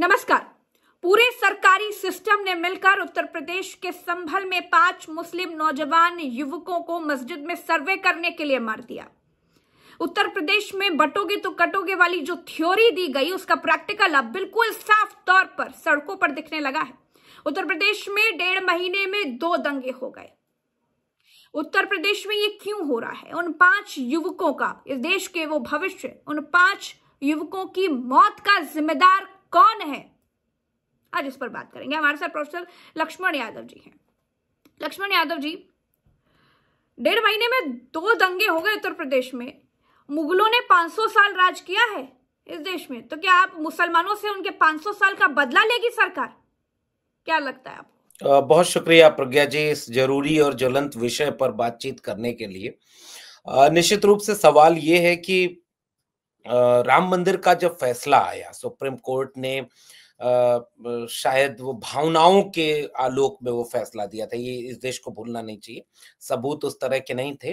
नमस्कार पूरे सरकारी सिस्टम ने मिलकर उत्तर प्रदेश के संभल में पांच मुस्लिम नौजवान युवकों को मस्जिद में सर्वे करने के लिए मार दिया उत्तर प्रदेश में बटोगे तो कटोगे वाली जो थ्योरी दी गई उसका प्रैक्टिकल अब बिल्कुल साफ तौर पर सड़कों पर दिखने लगा है उत्तर प्रदेश में डेढ़ महीने में दो दंगे हो गए उत्तर प्रदेश में ये क्यों हो रहा है उन पांच युवकों का इस देश के वो भविष्य उन पांच युवकों की मौत का जिम्मेदार कौन है आज इस पर बात करेंगे हमारे साथ प्रोफेसर लक्ष्मण यादव जी हैं लक्ष्मण यादव जी डेढ़ महीने में दो दंगे हो गए उत्तर प्रदेश में मुगलों ने 500 साल राज किया है इस देश में तो क्या आप मुसलमानों से उनके 500 साल का बदला लेगी सरकार क्या लगता है आपको बहुत शुक्रिया प्रज्ञा जी इस जरूरी और ज्वलंत विषय पर बातचीत करने के लिए निश्चित रूप से सवाल ये है कि राम मंदिर का जब फैसला आया सुप्रीम कोर्ट ने आ, शायद वो भावनाओं के आलोक में वो फैसला दिया था ये इस देश को भूलना नहीं चाहिए सबूत उस तरह के नहीं थे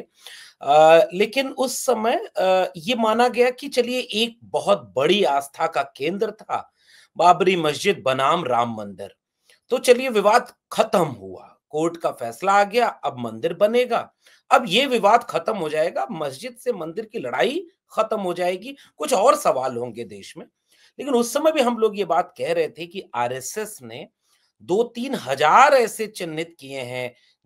आ, लेकिन उस समय आ, ये माना गया कि चलिए एक बहुत बड़ी आस्था का केंद्र था बाबरी मस्जिद बनाम राम मंदिर तो चलिए विवाद खत्म हुआ कोर्ट का फैसला आ गया अब मंदिर बनेगा अब ये विवाद खत्म हो जाएगा मस्जिद से मंदिर की लड़ाई खत्म हो जाएगी कुछ और सवाल होंगे देश में लेकिन उस समय भी हम लोग ये बात कह रहे थे कि आरएसएस ने दो तीन हजार ऐसे चिन्हित किए हैं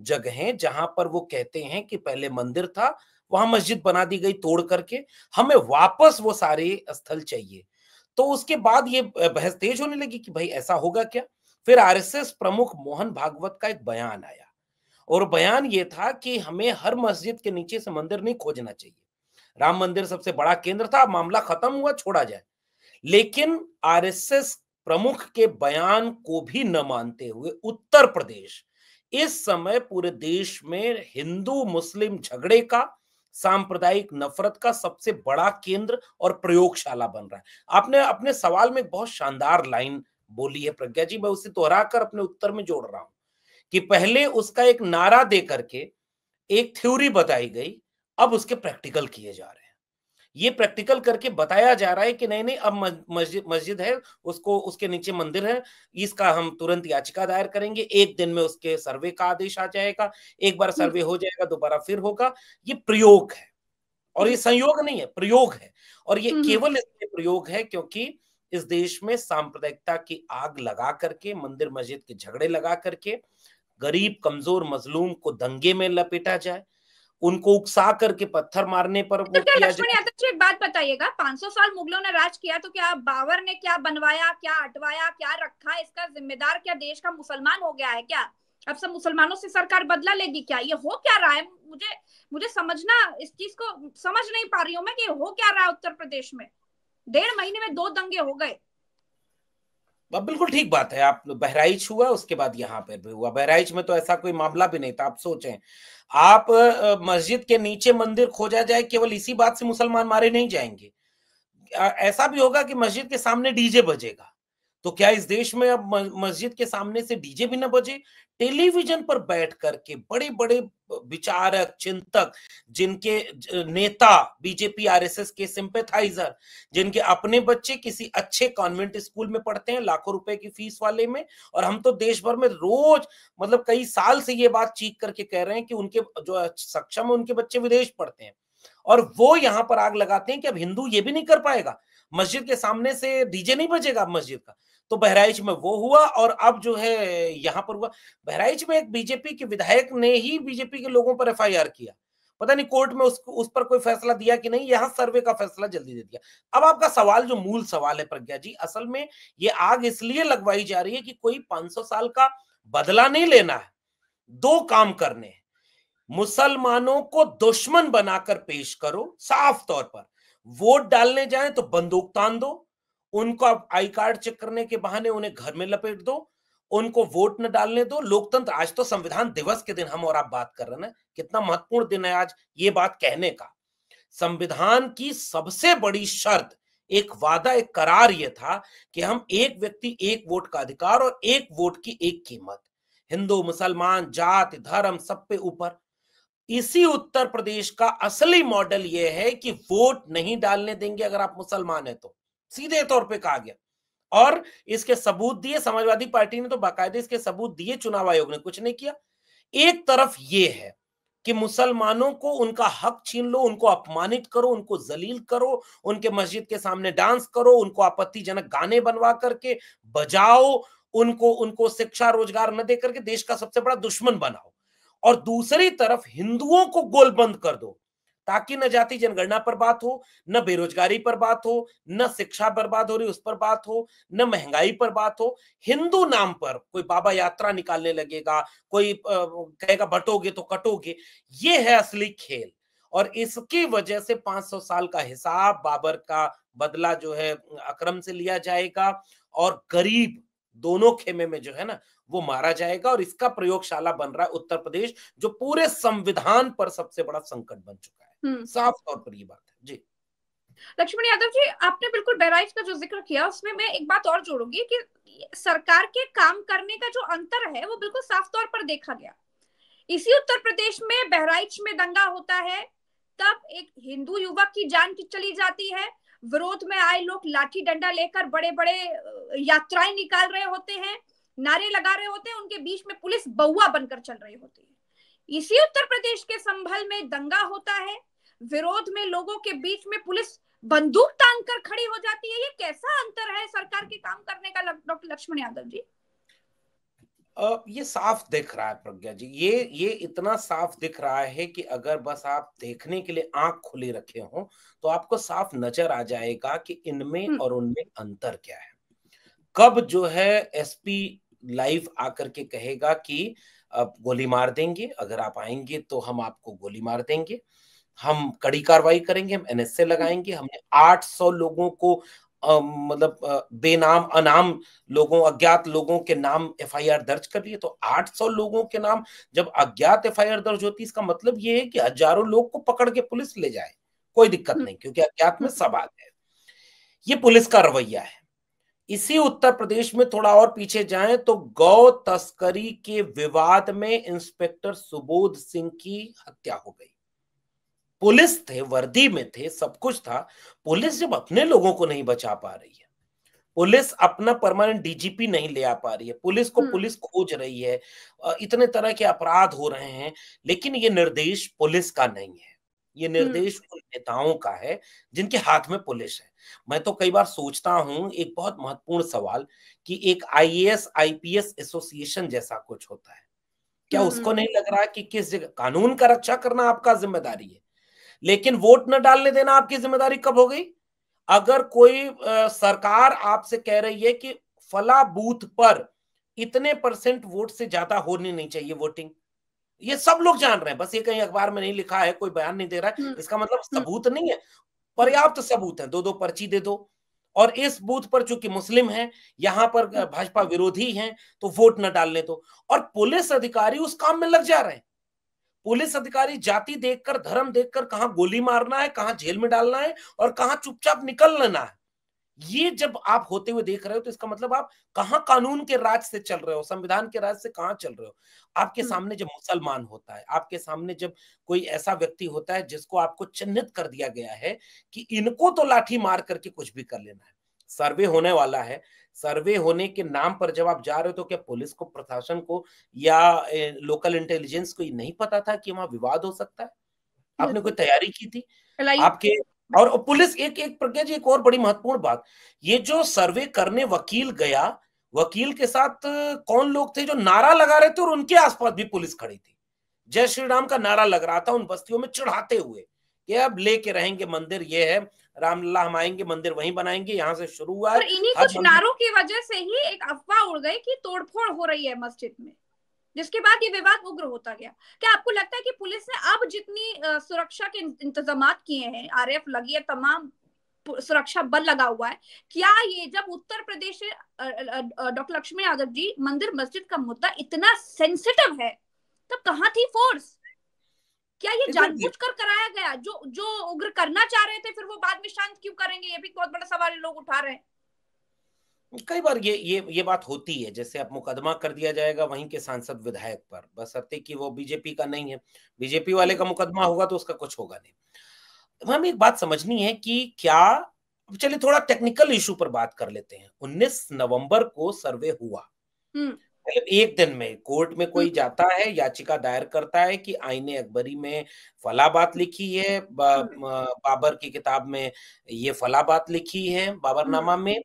जगहें जहां पर वो कहते हैं कि पहले मंदिर था वहां मस्जिद बना दी गई तोड़ करके हमें वापस वो सारे स्थल चाहिए तो उसके बाद ये बहस तेज होने लगी कि भाई ऐसा होगा क्या फिर आरएसएस प्रमुख मोहन भागवत का एक बयान आया और बयान ये था कि हमें हर मस्जिद के नीचे से मंदिर नहीं खोजना चाहिए राम मंदिर सबसे बड़ा केंद्र था मामला खत्म हुआ छोड़ा जाए लेकिन आरएसएस प्रमुख के बयान को भी न मानते हुए उत्तर प्रदेश इस समय पूरे देश में हिंदू मुस्लिम झगड़े का सांप्रदायिक नफरत का सबसे बड़ा केंद्र और प्रयोगशाला बन रहा है आपने अपने सवाल में बहुत शानदार लाइन बोली है प्रज्ञा जी मैं उसे दोहरा कर अपने उत्तर में जोड़ रहा हूं कि पहले उसका एक नारा दे करके एक थ्योरी बताई गई अब उसके प्रैक्टिकल किए जा रहे हैं ये प्रैक्टिकल करके बताया जा रहा है कि नहीं नहीं अब मस्जिद मस्जिद है उसको उसके नीचे मंदिर है इसका हम तुरंत याचिका दायर करेंगे एक दिन में उसके सर्वे का आदेश आ जाएगा एक बार सर्वे हो जाएगा दोबारा फिर होगा ये प्रयोग है और ये हम्म। संयोग नहीं है प्रयोग है और ये हम्म, हम्म। केवल इसलिए प्रयोग है क्योंकि इस देश में सांप्रदायिकता की आग लगा करके मंदिर मस्जिद के झगड़े लगा करके गरीब कमजोर मजलूम को दंगे में लपेटा जाए उनको उकसा करके पत्थर मारने पर तो क्या किया जाए। एक बात बताइएगा 500 साल मुगलों ने राज किया तो क्या बाबर ने क्या बनवाया क्या अटवाया क्या रखा इसका जिम्मेदार क्या देश का मुसलमान हो गया है क्या अब सब मुसलमानों से सरकार बदला लेगी क्या ये हो क्या रहा है मुझे मुझे समझना इस चीज को समझ नहीं पा रही हूँ मैं कि हो क्या रहा है उत्तर प्रदेश में डेढ़ महीने में दो दंगे हो गए बिल्कुल ठीक बात है आप बहराइच हुआ उसके बाद यहाँ पर भी हुआ बहराइच में तो ऐसा कोई मामला भी नहीं था आप सोचें आप मस्जिद के नीचे मंदिर खोजा जाए केवल इसी बात से मुसलमान मारे नहीं जाएंगे ऐसा भी होगा कि मस्जिद के सामने डीजे बजेगा तो क्या इस देश में अब मस्जिद के सामने से डीजे भी ना बजे टेलीविजन पर बैठ करके बड़े बड़े विचारक चिंतक जिनके नेता बीजेपी आरएसएस के सिंपेथाइजर जिनके अपने बच्चे किसी अच्छे कॉन्वेंट स्कूल में पढ़ते हैं लाखों रुपए की फीस वाले में और हम तो देश भर में रोज मतलब कई साल से ये बात चीख करके कह रहे हैं कि उनके जो सक्षम है उनके बच्चे विदेश पढ़ते हैं और वो यहां पर आग लगाते हैं कि अब हिंदू ये भी नहीं कर पाएगा मस्जिद के सामने से डीजे नहीं बजेगा मस्जिद का तो बहराइच में वो हुआ और अब जो है यहाँ पर हुआ बहराइच में एक बीजेपी के विधायक ने ही बीजेपी के लोगों पर एफ किया पता नहीं कोर्ट में उस, उस पर कोई फैसला दिया कि नहीं यहाँ सर्वे का फैसला जल्दी दे दिया अब आपका सवाल जो मूल सवाल है प्रज्ञा जी असल में ये आग इसलिए लगवाई जा रही है कि कोई 500 साल का बदला नहीं लेना है दो काम करने मुसलमानों को दुश्मन बनाकर पेश करो साफ तौर पर वोट डालने जाए तो बंदूक तान दो उनको आप आई कार्ड चेक करने के बहाने उन्हें घर में लपेट दो उनको वोट न डालने दो लोकतंत्र आज तो संविधान दिवस के दिन हम और आप बात कर रहे हैं कितना महत्वपूर्ण दिन है आज ये बात कहने का संविधान की सबसे बड़ी शर्त एक वादा एक करार यह था कि हम एक व्यक्ति एक वोट का अधिकार और एक वोट की एक कीमत हिंदू मुसलमान जाति धर्म सब पे ऊपर इसी उत्तर प्रदेश का असली मॉडल यह है कि वोट नहीं डालने देंगे अगर आप मुसलमान है तो सीधे तौर पे कहा गया और इसके सबूत दिए समाजवादी पार्टी ने तो बाकायदे इसके सबूत दिए चुनाव आयोग ने कुछ नहीं किया एक तरफ ये है कि मुसलमानों को उनका हक छीन लो उनको अपमानित करो उनको जलील करो उनके मस्जिद के सामने डांस करो उनको आपत्तिजनक गाने बनवा करके बजाओ उनको उनको शिक्षा रोजगार न दे करके देश का सबसे बड़ा दुश्मन बनाओ और दूसरी तरफ हिंदुओं को गोलबंद कर दो ताकि न जाति जनगणना पर बात हो न बेरोजगारी पर बात हो न शिक्षा बर्बाद हो रही उस पर बात हो न महंगाई पर बात हो हिंदू नाम पर कोई बाबा यात्रा निकालने लगेगा कोई कहेगा बटोगे तो कटोगे ये है असली खेल और इसकी वजह से 500 साल का हिसाब बाबर का बदला जो है अक्रम से लिया जाएगा और गरीब दोनों खेमे में जो है ना वो मारा जाएगा और इसका प्रयोगशाला बन रहा है उत्तर प्रदेश जो पूरे संविधान पर सबसे बड़ा संकट बन चुका है हम्म। साफ तौर पर ये बात है जी लक्ष्मण यादव जी आपने बिल्कुल बहराइच का जो जिक्र किया उसमें मैं एक बात और जोड़ूंगी कि सरकार के काम करने का जो अंतर है वो बिल्कुल साफ तौर पर देखा गया इसी उत्तर प्रदेश में बहराइच में दंगा होता है तब एक हिंदू युवक की जान की चली जाती है विरोध में आए लोग लाठी डंडा लेकर बड़े बड़े यात्राएं निकाल रहे होते हैं नारे लगा रहे होते हैं उनके बीच में पुलिस बउआ बनकर चल रही होती है इसी उत्तर प्रदेश के संभल में दंगा होता है विरोध में लोगों के बीच में पुलिस बंदूक टांग कर खड़ी हो जाती है ये कैसा अंतर है सरकार के काम करने का डॉक्टर लक्ष्मण यादव जी ये साफ दिख रहा है प्रज्ञा जी ये ये इतना साफ दिख रहा है कि अगर बस आप देखने के लिए आंख खुली रखे हो तो आपको साफ नजर आ जाएगा कि इनमें हम्म। और उनमें अंतर क्या है कब जो है एसपी लाइव आकर के कहेगा कि आप गोली मार देंगे अगर आप आएंगे तो हम आपको गोली मार देंगे हम कड़ी कार्रवाई करेंगे हम एनएसए लगाएंगे हम्म। हमने 800 लोगों को आ, मतलब बेनाम अनाम लोगों अज्ञात लोगों के नाम एफआईआर दर्ज कर लिए तो 800 लोगों के नाम जब अज्ञात एफआईआर दर्ज होती है इसका मतलब ये है कि हजारों लोग को पकड़ के पुलिस ले जाए कोई दिक्कत हम्म। नहीं क्योंकि अज्ञात में सब आ गए ये पुलिस का रवैया है इसी उत्तर प्रदेश में थोड़ा और पीछे जाएं तो गौ तस्करी के विवाद में इंस्पेक्टर सुबोध सिंह की हत्या हो गई पुलिस थे वर्दी में थे सब कुछ था पुलिस जब अपने लोगों को नहीं बचा पा रही है पुलिस अपना परमानेंट डीजीपी नहीं ले आ पा रही है पुलिस को हम्म। पुलिस खोज रही है इतने तरह के अपराध हो रहे हैं लेकिन ये निर्देश पुलिस का नहीं है ये हम्म। निर्देश उन नेताओं का है जिनके हाथ में पुलिस है मैं तो कई बार सोचता हूं एक बहुत महत्वपूर्ण सवाल कि एक आईएएस आईपीएस एसोसिएशन जैसा कुछ होता है क्या हम्म, उसको नहीं लग रहा कि किस जगह कानून का रक्षा करना आपका जिम्मेदारी है लेकिन वोट न डालने देना आपकी जिम्मेदारी कब हो गई अगर कोई आ, सरकार आपसे कह रही है कि फला बूथ पर इतने परसेंट वोट से ज्यादा होनी नहीं चाहिए वोटिंग ये सब लोग जान रहे हैं बस ये कहीं अखबार में नहीं लिखा है कोई बयान नहीं दे रहा है हम्म। इसका मतलब हम्म। सबूत नहीं है पर्याप्त सबूत है दो दो पर्ची दे दो और इस बूथ पर चूंकि मुस्लिम है यहां पर हम्म। भाजपा विरोधी है तो वोट न डालने दो और पुलिस अधिकारी उस काम में लग जा रहे हैं पुलिस अधिकारी जाति देखकर धर्म देखकर कहा गोली मारना है कहा जेल में डालना है और कहा चुपचाप निकल लेना है ये जब आप होते हुए देख रहे हो तो इसका मतलब आप कहा कानून के राज से चल रहे हो संविधान के राज से कहा चल रहे हो आपके हम्म। सामने जब मुसलमान होता है आपके सामने जब कोई ऐसा व्यक्ति होता है जिसको आपको चिन्हित कर दिया गया है कि इनको तो लाठी मार करके कुछ भी कर लेना है सर्वे होने वाला है सर्वे होने के नाम पर जब आप जा रहे हो तो क्या पुलिस को प्रशासन को या लोकल इंटेलिजेंस को नहीं पता था कि वहां विवाद हो सकता है आपने कोई तैयारी की थी आपके और पुलिस एक एक प्रज्ञा जी एक और बड़ी महत्वपूर्ण बात ये जो सर्वे करने वकील गया वकील के साथ कौन लोग थे जो नारा लगा रहे थे और उनके आसपास भी पुलिस खड़ी थी जय श्री राम का नारा लग रहा था उन बस्तियों में चढ़ाते हुए कि अब लेके रहेंगे मंदिर ये है रामलला हम आएंगे मंदिर वहीं बनाएंगे यहाँ से शुरू हुआ और इन्हीं कुछ नारों की वजह से ही एक अफवाह उड़ गई कि तोड़फोड़ हो रही है मस्जिद में जिसके बाद ये विवाद उग्र होता गया क्या आपको लगता है कि पुलिस ने अब जितनी सुरक्षा के इंतजाम किए हैं आर लगी है तमाम सुरक्षा बल लगा हुआ है क्या ये जब उत्तर प्रदेश डॉक्टर लक्ष्मी यादव जी मंदिर मस्जिद का मुद्दा इतना सेंसिटिव है तब कहाँ थी फोर्स क्या ये जानबूझ कर कराया गया जो जो उग्र करना चाह रहे थे फिर वो बाद में शांत क्यों करेंगे ये भी बहुत बड़ा सवाल लोग उठा रहे हैं कई बार ये ये ये बात होती है जैसे अब मुकदमा कर दिया जाएगा वहीं के सांसद विधायक पर बस सत्य कि वो बीजेपी का नहीं है बीजेपी वाले का मुकदमा होगा तो उसका कुछ होगा नहीं हमें एक बात समझनी है कि क्या चलिए थोड़ा टेक्निकल इशू पर बात कर लेते हैं 19 नवंबर को सर्वे हुआ हम्म। मतलब एक दिन में कोर्ट में कोई हम्म। जाता है याचिका दायर करता है कि आईने अकबरी में फला बात लिखी है बा, हम्म। बाबर की किताब में ये फला बात लिखी है बाबरनामा हम्म। में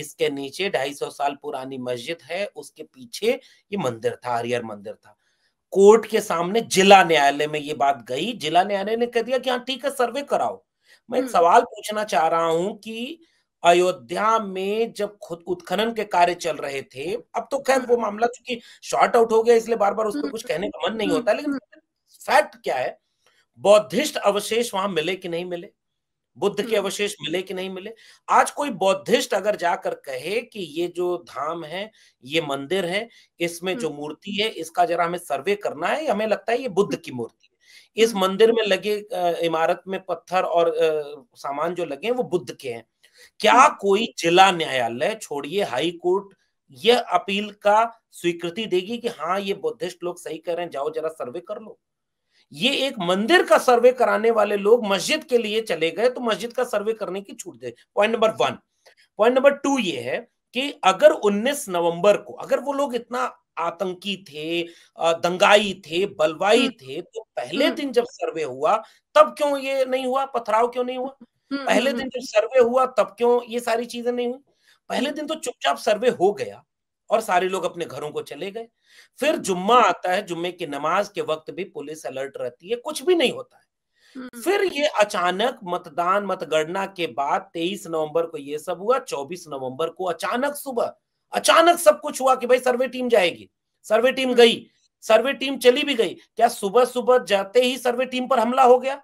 इसके नीचे ढाई सौ साल पुरानी मस्जिद है उसके पीछे ये मंदिर था हरियर मंदिर था कोर्ट के सामने जिला न्यायालय में ये बात गई जिला न्यायालय ने कह दिया कि हाँ ठीक है सर्वे कराओ मैं एक सवाल पूछना चाह रहा हूं कि अयोध्या में जब खुद उत्खनन के कार्य चल रहे थे अब तो खैर वो मामला चूंकि शॉर्ट आउट हो गया इसलिए बार बार उस पर हम्म। कुछ कहने का मन नहीं हम्म। होता लेकिन फैक्ट क्या है बौद्धिस्ट अवशेष वहां मिले कि नहीं मिले बुद्ध के हम्म। अवशेष मिले कि नहीं मिले आज कोई बौद्धिस्ट अगर जाकर कहे कि ये जो धाम है ये मंदिर है इसमें जो मूर्ति है इसका जरा हमें सर्वे करना है हमें लगता है ये बुद्ध की मूर्ति है इस मंदिर में लगे इमारत में पत्थर और सामान जो लगे हैं वो बुद्ध के हैं क्या हम्म। कोई जिला न्यायालय छोड़िए हाई कोर्ट यह अपील का स्वीकृति देगी कि हाँ ये बुद्धिस्ट लोग सही कर रहे हैं जाओ जरा सर्वे कर लो ये एक मंदिर का सर्वे कराने वाले लोग मस्जिद के लिए चले गए तो मस्जिद का सर्वे करने की छूट दे point number one point number two ये है कि अगर 19 नवंबर को अगर वो लोग इतना आतंकी थे दंगाई थे बलवाई हम्म। थे तो पहले हम्म। दिन जब सर्वे हुआ तब क्यों ये नहीं हुआ पथराव क्यों नहीं हुआ हम्म, पहले हम्म, दिन हम्म। जो सर्वे हुआ तब क्यों ये सारी चीजें नहीं हुई पहले दिन तो चुपचाप सर्वे हो गया और सारे लोग अपने घरों को चले गए फिर जुम्मा आता है जुम्मे की नमाज के वक्त भी पुलिस अलर्ट रहती है कुछ भी नहीं होता है फिर ये अचानक मतदान मतगणना के बाद 23 नवंबर को ये सब हुआ 24 नवंबर को अचानक सुबह अचानक सब कुछ हुआ कि भाई सर्वे टीम जाएगी सर्वे टीम गई सर्वे टीम चली भी गई क्या सुबह सुबह जाते ही सर्वे टीम पर हमला हो गया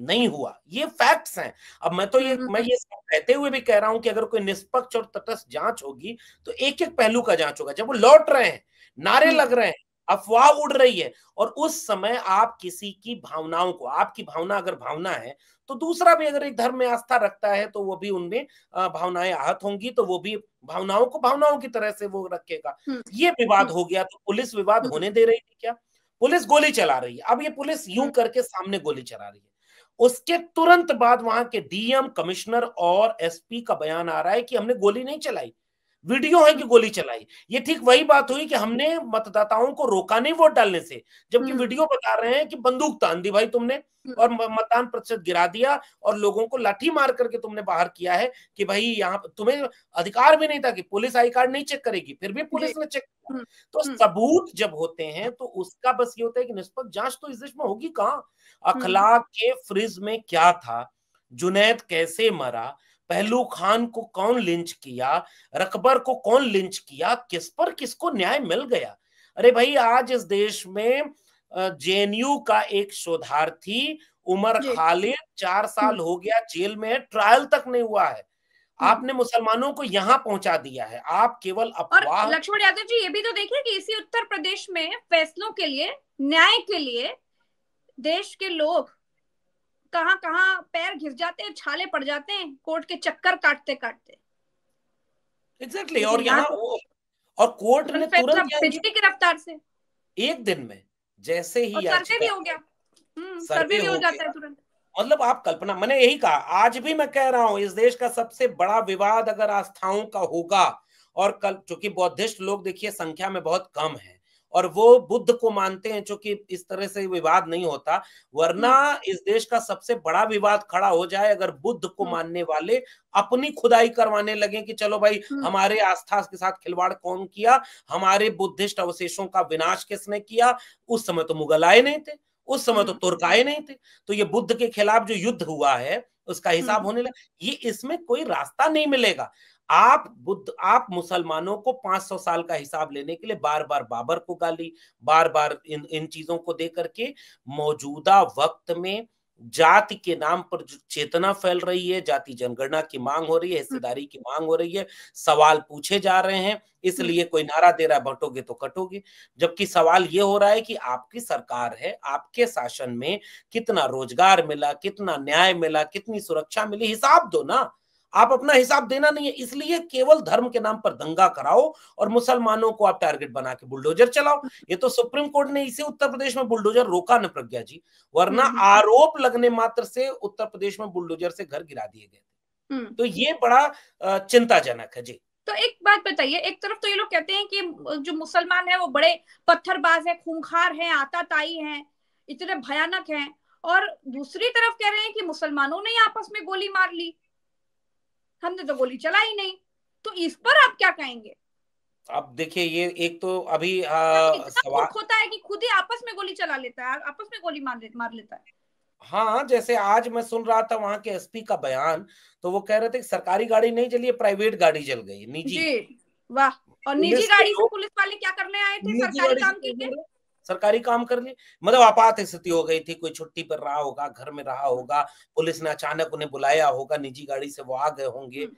नहीं हुआ ये फैक्ट्स हैं अब मैं तो ये हम्म। मैं ये कहते हुए भी कह रहा हूं कि अगर कोई निष्पक्ष और तटस्थ जांच होगी तो एक एक पहलू का जांच होगा जब वो लौट रहे हैं नारे हम्म। लग रहे हैं अफवाह उड़ रही है और उस समय आप किसी की भावनाओं को आपकी भावना अगर भावना है तो दूसरा भी अगर एक धर्म में आस्था रखता है तो वो भी उनमें भावनाएं आहत होंगी तो वो भी भावनाओं को भावनाओं की तरह से वो रखेगा हम्म। ये विवाद हो गया तो पुलिस विवाद होने दे रही थी क्या पुलिस गोली चला रही है अब ये पुलिस यूं करके सामने गोली चला रही है उसके तुरंत बाद वहां के डीएम कमिश्नर और एसपी का बयान आ रहा है कि हमने गोली नहीं चलाई वीडियो है कि गोली चलाई ये ठीक वही बात हुई कि हमने मतदाताओं को रोका नहीं वोट डालने से जबकि हम्म। वीडियो बता रहे हैं कि बंदूक तान तो दी भाई तुमने हम्म। और मतदान प्रतिशत गिरा दिया और लोगों को लाठी मार करके तुमने बाहर किया है कि भाई यहाँ तुम्हें अधिकार भी नहीं था कि पुलिस आई कार्ड नहीं चेक करेगी फिर भी पुलिस ने चेक हम्म। तो सबूत जब होते हैं तो उसका बस ये होता है कि निष्पक्ष जांच तो इस देश में होगी कहाँ अखलाक के फ्रिज में क्या था जुनैद कैसे मरा पहलू खान को कौन लिंच किया रकबर को कौन लिंच किया किस पर किसको न्याय मिल गया अरे भाई आज इस देश में जेएनयू का एक शोधार्थी उमर खालिद चार साल हो गया जेल में है ट्रायल तक नहीं हुआ है हम्म। आपने मुसलमानों को यहाँ पहुंचा दिया है आप केवल अफवाह लक्ष्मण यादव जी ये भी तो देखिए कि इसी उत्तर प्रदेश में फैसलों के लिए न्याय के लिए देश के लोग कहाँ कहाँ पैर घिस जाते हैं छाले पड़ जाते हैं कोर्ट के चक्कर काटते काटते एग्जैक्टली exactly, और यहाँ और कोर्ट ने तुरंत की रफ्तार से एक दिन में जैसे ही सर्वे हम्म, भी हो गया सर्वे भी हो जाता है तुरंत मतलब आप कल्पना मैंने यही कहा आज भी मैं कह रहा हूं इस देश का सबसे बड़ा विवाद अगर आस्थाओं का होगा और कल चूंकि बौद्धिस्ट लोग देखिए संख्या में बहुत कम है और वो बुद्ध को मानते हैं चूंकि इस तरह से विवाद नहीं होता वरना हम्म। इस देश का सबसे बड़ा विवाद खड़ा हो जाए अगर बुद्ध को हम्म। मानने वाले अपनी खुदाई करवाने लगे कि चलो भाई हम्म। हमारे आस्था के साथ खिलवाड़ कौन किया हमारे बुद्धिस्ट अवशेषों का विनाश किसने किया उस समय तो मुगल आए नहीं थे उस समय तो तुर्क आए नहीं थे तो ये बुद्ध के खिलाफ जो युद्ध हुआ है उसका हिसाब होने लगा ये इसमें कोई रास्ता नहीं मिलेगा आप बुद्ध आप मुसलमानों को 500 साल का हिसाब लेने के लिए बार बार बाबर को गाली बार बार इन इन चीजों को दे करके मौजूदा वक्त में जाति के नाम पर जो चेतना फैल रही है जाति जनगणना की मांग हो रही है हम्म। हिस्सेदारी की मांग हो रही है सवाल पूछे जा रहे हैं हम्म। इसलिए कोई नारा दे रहा है बटोगे तो कटोगे जबकि सवाल ये हो रहा है कि आपकी सरकार है आपके शासन में कितना रोजगार मिला कितना न्याय मिला कितनी सुरक्षा मिली हिसाब दो ना आप अपना हिसाब देना नहीं है इसलिए केवल धर्म के नाम पर दंगा कराओ और मुसलमानों को आप टारगेट बना के बुलडोजर चलाओ ये तो सुप्रीम कोर्ट ने इसे उत्तर प्रदेश में बुलडोजर रोका न प्रज्ञा जी वरना हम्म। आरोप लगने मात्र से उत्तर प्रदेश में बुलडोजर से घर गिरा दिए गए हम्म। तो ये बड़ा चिंताजनक है जी तो एक बात बताइए एक तरफ तो ये लोग कहते हैं कि जो मुसलमान है वो बड़े पत्थरबाज है खूंखार है आताताई है इतने भयानक है और दूसरी तरफ कह रहे हैं कि मुसलमानों ने आपस में गोली मार ली हमने तो गोली चलाई नहीं तो इस पर आप क्या कहेंगे अब देखिए ये एक तो अभी आ, सवाल होता है कि खुद ही आपस में गोली चला लेता है आपस में गोली मार मार लेता है हाँ जैसे आज मैं सुन रहा था वहां के एसपी का बयान तो वो कह रहे थे सरकारी गाड़ी नहीं चली प्राइवेट गाड़ी चल गई निजी वाह और निजी गाड़ी से पुलिस वाले क्या करने आए थे सरकारी काम के लिए सरकारी काम कर लिए मतलब आपात स्थिति हो गई थी कोई छुट्टी पर रहा होगा घर में रहा होगा पुलिस ने अचानक उन्हें बुलाया होगा निजी गाड़ी से वो आ गए होंगे हम्म।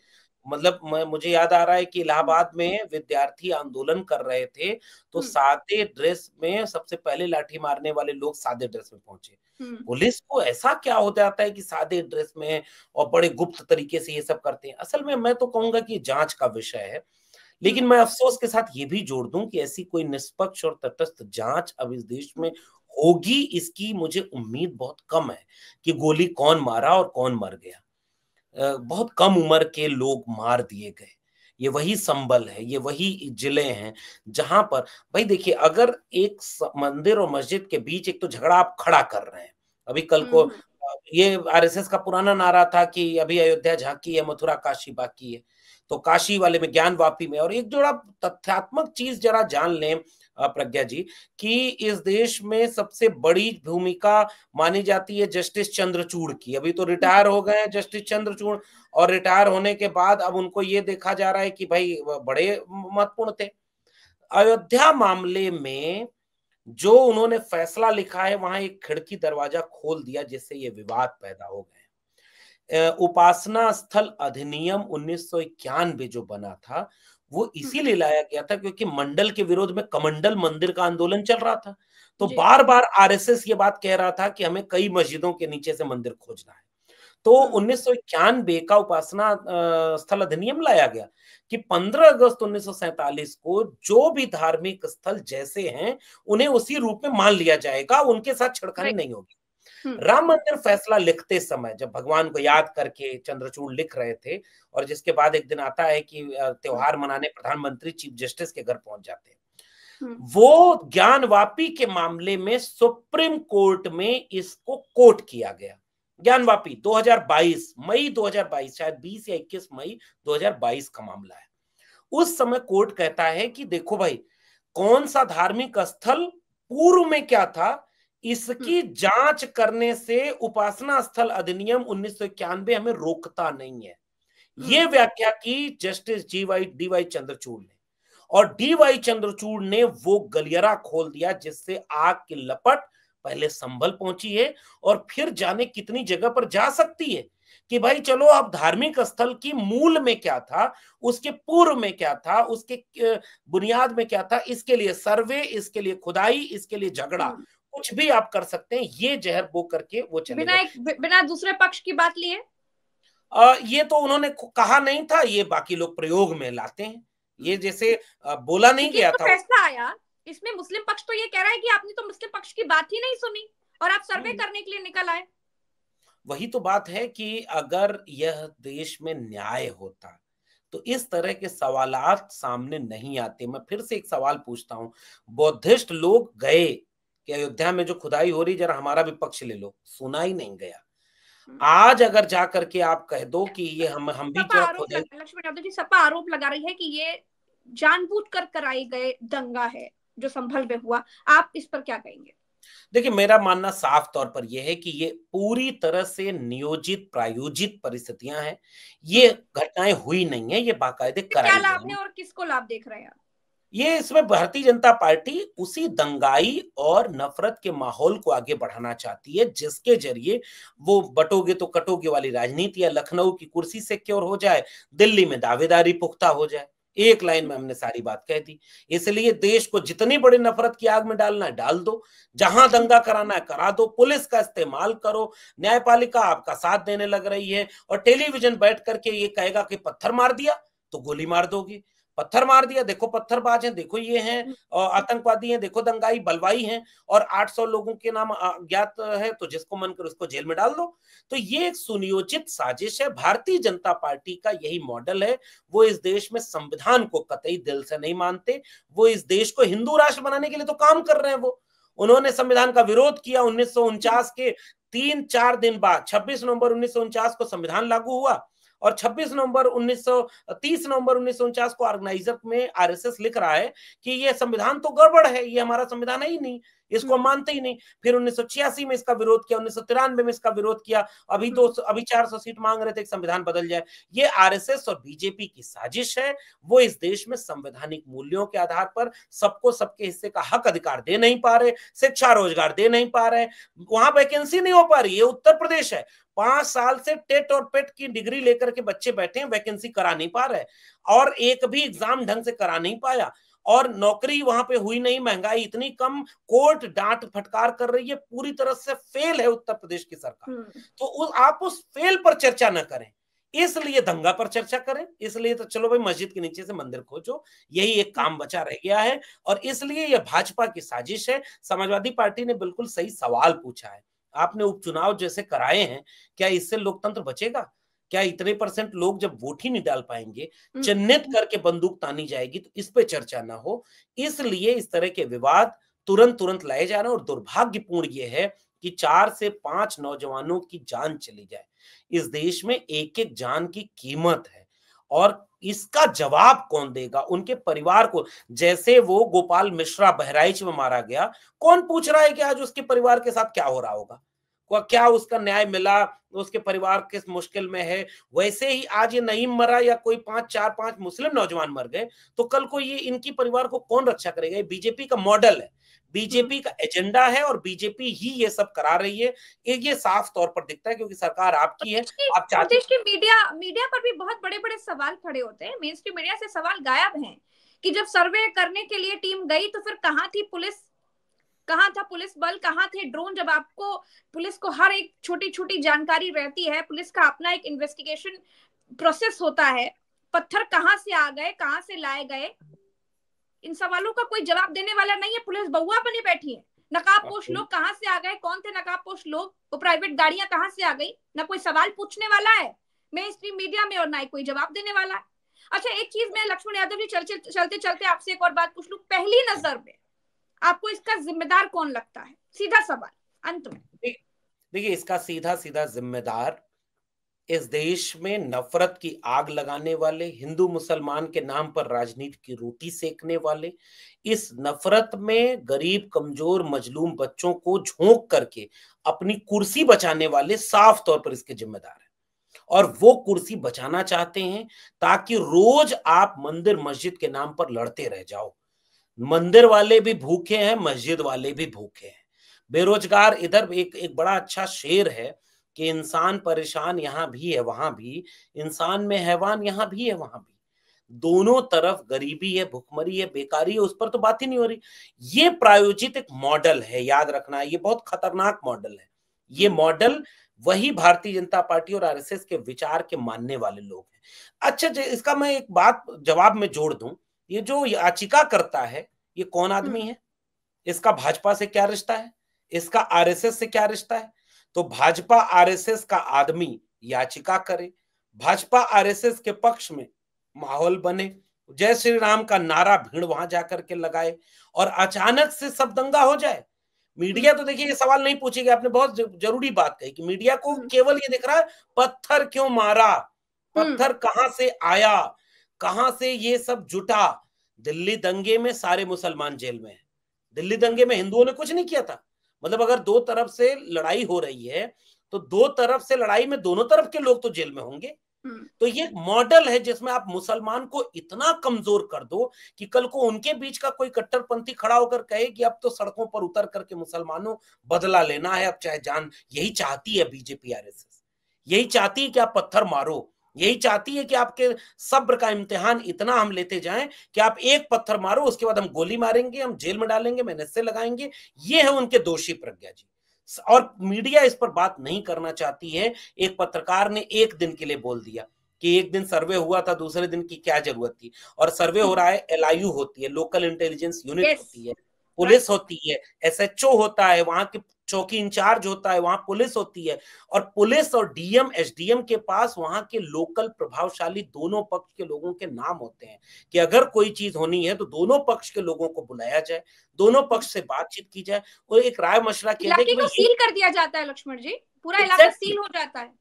मतलब मुझे याद आ रहा है कि इलाहाबाद में विद्यार्थी आंदोलन कर रहे थे तो हम्म। सादे ड्रेस में सबसे पहले लाठी मारने वाले लोग सादे ड्रेस में पहुंचे हम्म। पुलिस को ऐसा क्या हो जाता है कि सादे ड्रेस में और बड़े गुप्त तरीके से ये सब करते हैं असल में मैं तो कहूंगा कि जांच का विषय है लेकिन हम्म। मैं अफसोस के साथ ये भी जोड़ दूं कि ऐसी कोई निष्पक्ष और तटस्थ जांच अब इस देश में हम्म। होगी इसकी मुझे उम्मीद बहुत कम है कि गोली कौन मारा और कौन मर गया बहुत कम उम्र के लोग मार दिए गए ये वही संबल है ये वही जिले हैं जहां पर भाई देखिए अगर एक मंदिर और मस्जिद के बीच एक तो झगड़ा आप खड़ा कर रहे हैं अभी कल को हम्म। ये आरएसएस का पुराना नारा था कि अभी अयोध्या झांकी है मथुरा काशी बाकी है तो काशी वाले में ज्ञान वापी में और एक जोड़ा तथ्यात्मक चीज जरा जान लें प्रज्ञा जी कि इस देश में सबसे बड़ी भूमिका मानी जाती है जस्टिस चंद्रचूड़ की अभी तो रिटायर हो गए हैं जस्टिस चंद्रचूड़ और रिटायर होने के बाद अब उनको ये देखा जा रहा है कि भाई बड़े महत्वपूर्ण थे अयोध्या मामले में जो उन्होंने फैसला लिखा है वहां एक खिड़की दरवाजा खोल दिया जिससे ये विवाद पैदा हो गए उपासना स्थल अधिनियम उन्नीस जो बना था वो इसीलिए हम्म। लाया गया था क्योंकि मंडल के विरोध में कमंडल मंदिर का आंदोलन चल रहा था तो बार बार आरएसएस ये बात कह रहा था कि हमें कई मस्जिदों के नीचे से मंदिर खोजना है तो हाँ। उन्नीस का उपासना स्थल अधिनियम लाया गया कि 15 अगस्त उन्नीस को जो भी धार्मिक स्थल जैसे हैं उन्हें उसी रूप में मान लिया जाएगा उनके साथ छिड़खानी नहीं होगी हम्म। राम मंदिर फैसला लिखते समय जब भगवान को याद करके चंद्रचूड़ लिख रहे थे और जिसके बाद एक दिन आता है कि त्योहार मनाने प्रधानमंत्री चीफ जस्टिस के घर पहुंच जाते हैं हम्म। वो ज्ञान वापी के मामले में सुप्रीम कोर्ट में इसको कोर्ट किया गया ज्ञान वापी दो मई 2022 शायद 20 या 21 मई 2022 का मामला है उस समय कोर्ट कहता है कि देखो भाई कौन सा धार्मिक स्थल पूर्व में क्या था इसकी हम्म। जांच करने से उपासना स्थल अधिनियम उन्नीस हमें रोकता नहीं है हम्म। यह व्याख्या की justice ji Y D Y Chandrachud ने और डी वाई चंद्रचूड़ ने वो गलियरा खोल दिया जिससे आग की लपट पहले संभल पहुंची है और फिर जाने कितनी जगह पर जा सकती है कि भाई चलो आप धार्मिक स्थल की मूल में क्या था उसके पूर्व में क्या था उसके बुनियाद में क्या था इसके लिए सर्वे इसके लिए खुदाई इसके लिए झगड़ा हम्म। कुछ भी आप कर सकते हैं ये जहर बो करके वो चले बिना एक, बिना दूसरे पक्ष की बात लिए ये तो उन्होंने कहा नहीं था ये बाकी लोग प्रयोग में लाते हैं ये जैसे बोला नहीं गया तो था फैसला आया इसमें मुस्लिम पक्ष तो ये कह रहा है कि आपने तो मुस्लिम पक्ष की बात ही नहीं सुनी और आप सर्वे हम्म। करने के लिए निकल आए वही तो बात है कि अगर यह देश में न्याय होता तो इस तरह के सवाल सामने नहीं आते मैं फिर से एक सवाल पूछता हूं बौद्धिस्ट लोग गए कि अयोध्या में जो खुदाई हो रही जरा हमारा भी पक्ष ले लो सुना ही नहीं गया हम्म। आज अगर जा करके आप कह दो कि ये हम हम भी सपा आरोप लगा रही है कि ये जानबूझ कर कराए गए दंगा है जो संभल में हुआ आप इस पर क्या कहेंगे देखिए मेरा मानना साफ तौर पर यह है कि ये पूरी तरह से नियोजित प्रायोजित परिस्थितियां हैं ये हम्म। घटनाएं हुई नहीं है ये बाकायदे कराई क्या लाभ है और किसको लाभ देख रहे हैं आप ये इसमें भारतीय जनता पार्टी उसी दंगाई और नफरत के माहौल को आगे बढ़ाना चाहती है जिसके जरिए वो बटोगे तो कटोगे वाली राजनीति या लखनऊ की कुर्सी सिक्योर हो जाए दिल्ली में दावेदारी पुख्ता हो जाए एक लाइन में हमने सारी बात कह दी इसलिए देश को जितनी बड़ी नफरत की आग में डालना है डाल दो जहां दंगा कराना है करा दो पुलिस का इस्तेमाल करो न्यायपालिका आपका साथ देने लग रही है और टेलीविजन बैठ करके ये कहेगा कि पत्थर मार दिया तो गोली मार दोगे पत्थर मार दिया देखो पत्थरबाज हैं देखो ये हैं हम्म। आतंकवादी हैं देखो दंगाई बलवाई हैं और 800 लोगों के नाम ज्ञात है तो जिसको मन कर उसको जेल में डाल दो तो ये एक सुनियोजित साजिश है भारतीय जनता पार्टी का यही मॉडल है वो इस देश में संविधान को कतई दिल से नहीं मानते वो इस देश को हिंदू राष्ट्र बनाने के लिए तो काम कर रहे हैं वो उन्होंने संविधान का विरोध किया उन्नीस के तीन चार दिन बाद 26 नवंबर उन्नीस को संविधान लागू हुआ और 26 नवंबर 1930 नवंबर उन्नीस को ऑर्गेनाइजर में आरएसएस लिख रहा है कि ये संविधान तो गड़बड़ है ये हमारा संविधान है ही नहीं इसको हम्म। मानते ही नहीं फिर उन्नीस सौ छियासी में इसका विरोध किया उन्नीस सौ तिरानवे में इसका विरोध किया अभी दो हम्म। तो अभी चार सौ सीट मांग रहे थे संविधान बदल जाए ये आरएसएस और बीजेपी की साजिश है वो इस देश में संवैधानिक मूल्यों के आधार पर सबको सबके हिस्से का हक अधिकार दे नहीं पा रहे शिक्षा रोजगार दे नहीं पा रहे वहां वैकेंसी नहीं हो पा रही ये उत्तर प्रदेश है पांच साल से टेट और पेट की डिग्री लेकर के बच्चे बैठे हैं वैकेंसी करा नहीं पा रहे और एक भी एग्जाम ढंग से करा नहीं पाया और नौकरी वहां पे हुई नहीं महंगाई इतनी कम कोर्ट डांट फटकार कर रही है पूरी तरह से फेल है उत्तर प्रदेश की सरकार हम्म। तो उस, आप उस फेल पर चर्चा न करें इसलिए दंगा पर चर्चा करें इसलिए तो चलो भाई मस्जिद के नीचे से मंदिर खोजो यही एक काम बचा रह गया है और इसलिए यह भाजपा की साजिश है समाजवादी पार्टी ने बिल्कुल सही सवाल पूछा है आपने उपचुनाव जैसे कराए हैं क्या इससे लोकतंत्र बचेगा क्या इतने परसेंट लोग जब वोट ही नहीं डाल पाएंगे हम्म। चिन्हित करके बंदूक तानी जाएगी तो इस पे चर्चा ना हो इसलिए इस तरह के विवाद तुरंत तुरंत लाए जा रहे हैं और दुर्भाग्यपूर्ण ये है कि चार से पांच नौजवानों की जान चली जाए इस देश में एक एक जान की कीमत है और इसका जवाब कौन देगा उनके परिवार को जैसे वो गोपाल मिश्रा बहराइच में मारा गया कौन पूछ रहा है कि आज उसके परिवार के साथ क्या हो रहा होगा को क्या उसका न्याय मिला उसके परिवार किस मुश्किल में है वैसे ही आज ये नहीं मरा या कोई पांच चार पांच मुस्लिम नौजवान मर गए तो कल को ये इनकी परिवार को कौन रक्षा करेगा ये बीजेपी का मॉडल है बीजेपी का एजेंडा है और बीजेपी ही ये सब करा रही है ये ये साफ तौर पर दिखता है क्योंकि सरकार आपकी है आप चाहते हैं मीडिया मीडिया पर भी बहुत बड़े बड़े सवाल खड़े होते हैं मीडिया से सवाल गायब है कि जब सर्वे करने के लिए टीम गई तो फिर कहाँ थी पुलिस कहाँ था पुलिस बल कहाँ थे ड्रोन जब आपको पुलिस को हर एक छोटी छोटी जानकारी रहती है पुलिस का अपना एक इन्वेस्टिगेशन प्रोसेस होता है पत्थर कहाँ से आ गए कहाँ से लाए गए इन सवालों का कोई जवाब देने वाला नहीं है पुलिस बहुआ बने बैठी है नकाबपोश लोग कहाँ से आ गए कौन थे नकाबपोश लोग वो प्राइवेट गाड़ियां कहाँ से आ गई ना कोई सवाल पूछने वाला है मेन स्ट्रीम मीडिया में और ना ही कोई जवाब देने वाला है अच्छा एक चीज मैं लक्ष्मण यादव जी चलते चलते आपसे एक और बात पूछ लू पहली नजर में आपको इसका जिम्मेदार कौन लगता है सीधा सवाल अंत में देखिए इसका सीधा सीधा जिम्मेदार इस देश में नफरत की आग लगाने वाले हिंदू मुसलमान के नाम पर राजनीति की रोटी सेकने वाले इस नफरत में गरीब कमजोर मजलूम बच्चों को झोंक करके अपनी कुर्सी बचाने वाले साफ तौर पर इसके जिम्मेदार हैं और वो कुर्सी बचाना चाहते हैं ताकि रोज आप मंदिर मस्जिद के नाम पर लड़ते रह जाओ मंदिर वाले भी भूखे हैं मस्जिद वाले भी भूखे हैं बेरोजगार इधर एक एक बड़ा अच्छा शेर है कि इंसान परेशान यहाँ भी है वहां भी इंसान में हैवान यहाँ भी है वहां भी दोनों तरफ गरीबी है भुखमरी है बेकारी है उस पर तो बात ही नहीं हो रही ये प्रायोजित एक मॉडल है याद रखना ये बहुत खतरनाक मॉडल है ये मॉडल वही भारतीय जनता पार्टी और आरएसएस के विचार के मानने वाले लोग हैं अच्छा इसका मैं एक बात जवाब में जोड़ दूं ये जो याचिका करता है ये कौन आदमी हम्म। है इसका भाजपा से क्या रिश्ता है इसका आरएसएस से क्या रिश्ता है तो भाजपा आरएसएस का आदमी याचिका करे भाजपा आरएसएस के पक्ष में माहौल बने जय श्री राम का नारा भीड़ वहां जाकर के लगाए और अचानक से सब दंगा हो जाए मीडिया तो देखिए ये सवाल नहीं पूछेगा आपने बहुत जरूरी बात कही कि मीडिया को हम्म। केवल ये दिख रहा है पत्थर क्यों मारा हम्म। पत्थर कहां से आया कहां से ये सब जुटा दिल्ली दंगे में सारे मुसलमान जेल में है दिल्ली दंगे में हिंदुओं ने कुछ नहीं किया था मतलब अगर दो तरफ से लड़ाई हो रही है तो दो तरफ से लड़ाई में दोनों तरफ के लोग तो जेल में होंगे हम्म। तो ये मॉडल है जिसमें आप मुसलमान को इतना कमजोर कर दो कि कल को उनके बीच का कोई कट्टरपंथी खड़ा होकर कहे कि अब तो सड़कों पर उतर करके मुसलमानों बदला लेना है अब चाहे जान यही चाहती है बीजेपी आरएसएस यही चाहती है कि आप पत्थर मारो यही चाहती है कि आपके सब्र का इम्तिहान इतना हम लेते जाएं कि आप एक पत्थर मारो उसके बाद हम गोली मारेंगे हम जेल में डालेंगे मैं नस्से लगाएंगे ये है उनके दोषी प्रज्ञा जी और मीडिया इस पर बात नहीं करना चाहती है एक पत्रकार ने एक दिन के लिए बोल दिया कि एक दिन सर्वे हुआ था दूसरे दिन की क्या जरूरत थी और सर्वे हो रहा है एल होती है लोकल इंटेलिजेंस यूनिट yes. होती है पुलिस होती है एसएचओ होता है वहां के चौकी इंचार्ज होता है वहां पुलिस होती है और पुलिस और डीएम एसडीएम के पास वहां के लोकल प्रभावशाली दोनों पक्ष के लोगों के नाम होते हैं कि अगर कोई चीज होनी है तो दोनों पक्ष के लोगों को बुलाया जाए दोनों पक्ष से बातचीत की जाए और एक राय मशरा किया सील कर दिया जाता है लक्ष्मण जी पूरा इलाका सील हो जाता है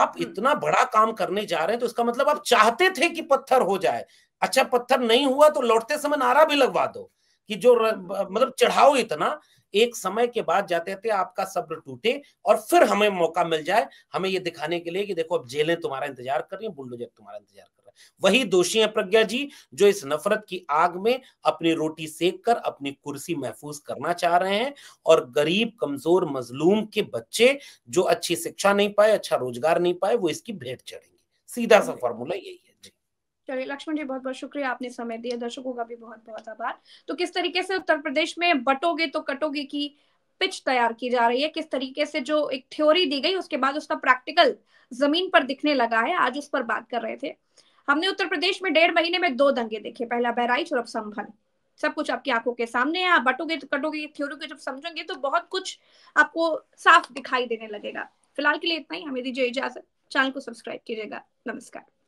आप हम्म। इतना बड़ा काम करने जा रहे हैं तो इसका मतलब आप चाहते थे कि पत्थर हो जाए अच्छा पत्थर नहीं हुआ तो लौटते समय नारा भी लगवा दो कि जो मतलब चढ़ाओ इतना एक समय के बाद जाते थे आपका सब्र टूटे और फिर हमें मौका मिल जाए हमें ये दिखाने के लिए कि देखो अब जेलें तुम्हारा इंतजार कर रही है बुल्डोजर तुम्हारा इंतजार कर वही दोषी है प्रज्ञा जी जो इस नफरत की आग में अपनी रोटी सेक कर अपनी कुर्सी महफूज करना चाह रहे हैं और गरीब कमजोर मजलूम के बच्चे जो अच्छी शिक्षा नहीं पाए अच्छा रोजगार नहीं पाए वो इसकी भेंट चढ़ेंगे सीधा सा फॉर्मूला यही है चलिए लक्ष्मण जी बहुत बहुत शुक्रिया आपने समय दिया दर्शकों का भी बहुत बहुत आभार तो किस तरीके से उत्तर प्रदेश में बटोगे तो कटोगे की पिच तैयार की जा रही है किस तरीके से जो एक थ्योरी दी गई उसके बाद उसका प्रैक्टिकल जमीन पर दिखने लगा है आज उस पर बात कर रहे थे हमने उत्तर प्रदेश में डेढ़ महीने में दो दंगे देखे पहला बहराइच और अब संभल सब कुछ आपकी आंखों के सामने है आप बटोगे तो कटोगे थ्योरी को जब समझोगे तो बहुत कुछ आपको साफ दिखाई देने लगेगा फिलहाल के लिए इतना ही हमें दीजिए इजाजत चैनल को सब्सक्राइब कीजिएगा नमस्कार